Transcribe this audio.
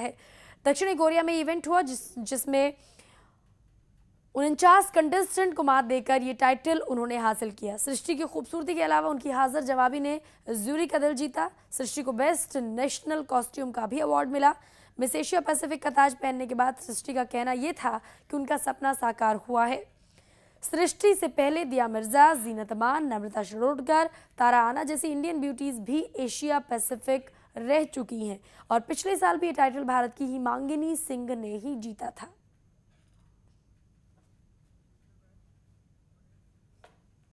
है दक्षिणी कोरिया में इवेंट हुआ जिस जिसमें उनचास कंटेस्टेंट को मात देकर ये टाइटल उन्होंने हासिल किया सृष्टि की खूबसूरती के अलावा उनकी हाजिर जवाबी ने जूरी का दिल जीता सृष्टि को बेस्ट नेशनल कॉस्ट्यूम का भी अवार्ड मिला मिस एशिया पैसिफिक का ताज पहनने के बाद सृष्टि का कहना यह था कि उनका सपना साकार हुआ है सृष्टि से पहले दिया मिर्जा जीनत मान नम्रता शिरोडकर तारा आना जैसी इंडियन ब्यूटीज भी एशिया पैसिफिक रह चुकी हैं और पिछले साल भी ये टाइटल भारत की ही मांगिनी सिंह ने ही जीता था